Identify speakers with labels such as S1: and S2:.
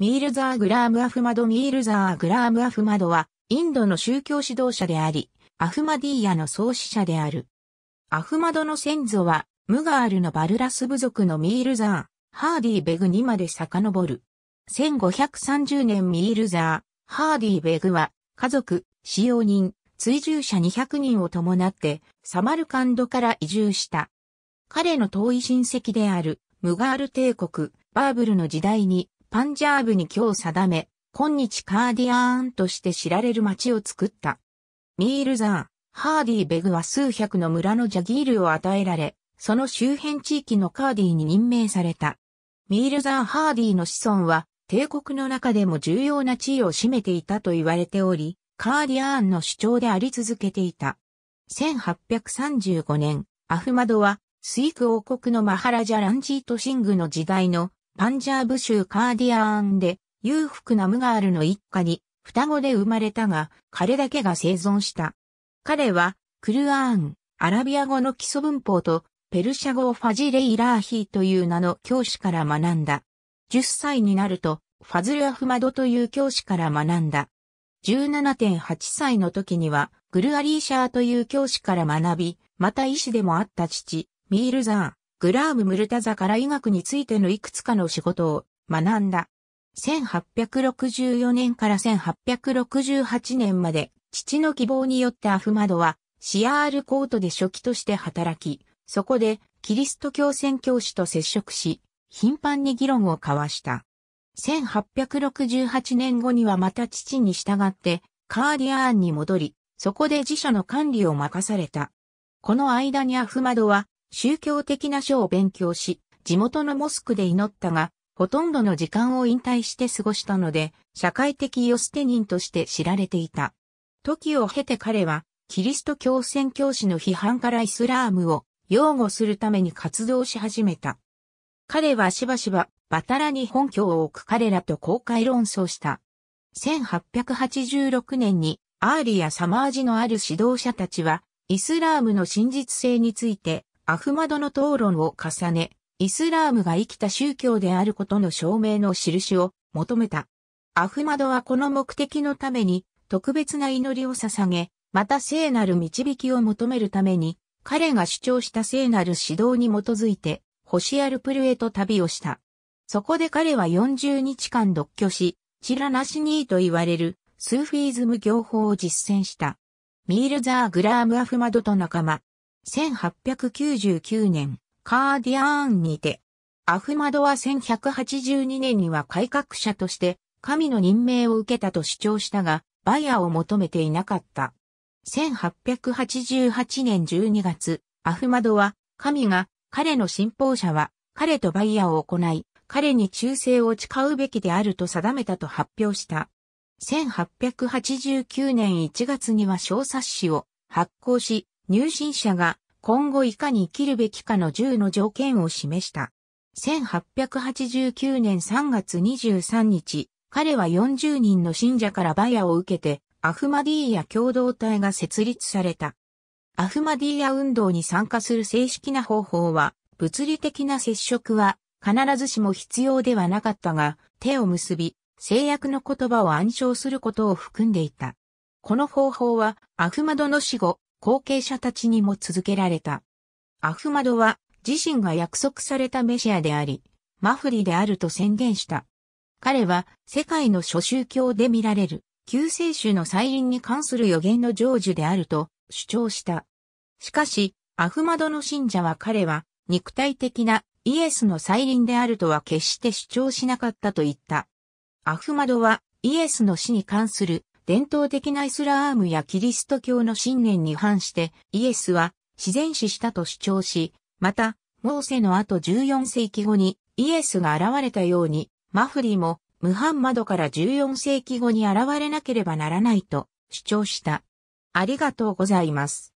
S1: ミールザー・グラーム・アフマド・ミールザー・グラーム・アフマドは、インドの宗教指導者であり、アフマディーヤの創始者である。アフマドの先祖は、ムガールのバルラス部族のミールザー、ハーディー・ベグにまで遡る。1530年ミールザー、ハーディー・ベグは、家族、使用人、追従者200人を伴って、サマルカンドから移住した。彼の遠い親戚である、ムガール帝国、バーブルの時代に、パンジャーブに今日定め、今日カーディアーンとして知られる街を作った。ミールザー、ハーディーベグは数百の村のジャギールを与えられ、その周辺地域のカーディーに任命された。ミールザー・ハーディーの子孫は、帝国の中でも重要な地位を占めていたと言われており、カーディアーンの主張であり続けていた。1835年、アフマドは、スイク王国のマハラジャ・ランジート・シングの時代のパンジャーブ州カーディアーンで裕福なムガールの一家に双子で生まれたが彼だけが生存した。彼はクルアーン、アラビア語の基礎文法とペルシャ語をファジレイラーヒーという名の教師から学んだ。10歳になるとファズル・アフマドという教師から学んだ。17.8歳の時にはグルアリーシャーという教師から学び、また医師でもあった父、ミールザーン、グラーム・ムルタザから医学についてのいくつかの仕事を学んだ。1864年から1868年まで父の希望によってアフマドはシアールコートで初期として働き、そこでキリスト教宣教師と接触し、頻繁に議論を交わした。1868年後にはまた父に従ってカーディアーンに戻り、そこで自社の管理を任された。この間にアフマドは宗教的な書を勉強し、地元のモスクで祈ったが、ほとんどの時間を引退して過ごしたので、社会的ヨステ人として知られていた。時を経て彼は、キリスト教宣教師の批判からイスラームを擁護するために活動し始めた。彼はしばしば、バタラに本拠を置く彼らと公開論争した。1886年に、アーリやサマージのある指導者たちは、イスラームの真実性について、アフマドの討論を重ね、イスラームが生きた宗教であることの証明の印を求めた。アフマドはこの目的のために特別な祈りを捧げ、また聖なる導きを求めるために、彼が主張した聖なる指導に基づいて、星アルプルへと旅をした。そこで彼は40日間独居し、チラナシニーと言われるスーフィーズム行法を実践した。ミールザー・グラーム・アフマドと仲間、1899年、カーディアーンにて、アフマドは1182年には改革者として、神の任命を受けたと主張したが、バイアを求めていなかった。1888年12月、アフマドは、神が、彼の信奉者は、彼とバイアを行い、彼に忠誠を誓うべきであると定めたと発表した。1889年1月には小冊子を発行し、入信者が今後いかに生きるべきかの10の条件を示した。1889年3月23日、彼は40人の信者からバヤを受けて、アフマディーヤ共同体が設立された。アフマディーヤ運動に参加する正式な方法は、物理的な接触は必ずしも必要ではなかったが、手を結び、制約の言葉を暗唱することを含んでいた。この方法は、アフマドの死後、後継者たちにも続けられた。アフマドは自身が約束されたメシアであり、マフリであると宣言した。彼は世界の諸宗教で見られる救世主の再臨に関する予言の成就であると主張した。しかし、アフマドの信者は彼は肉体的なイエスの再臨であるとは決して主張しなかったと言った。アフマドはイエスの死に関する伝統的なイスラームやキリスト教の信念に反してイエスは自然死したと主張し、また、モーセの後14世紀後にイエスが現れたように、マフリもムハンマドから14世紀後に現れなければならないと主張した。ありがとうございます。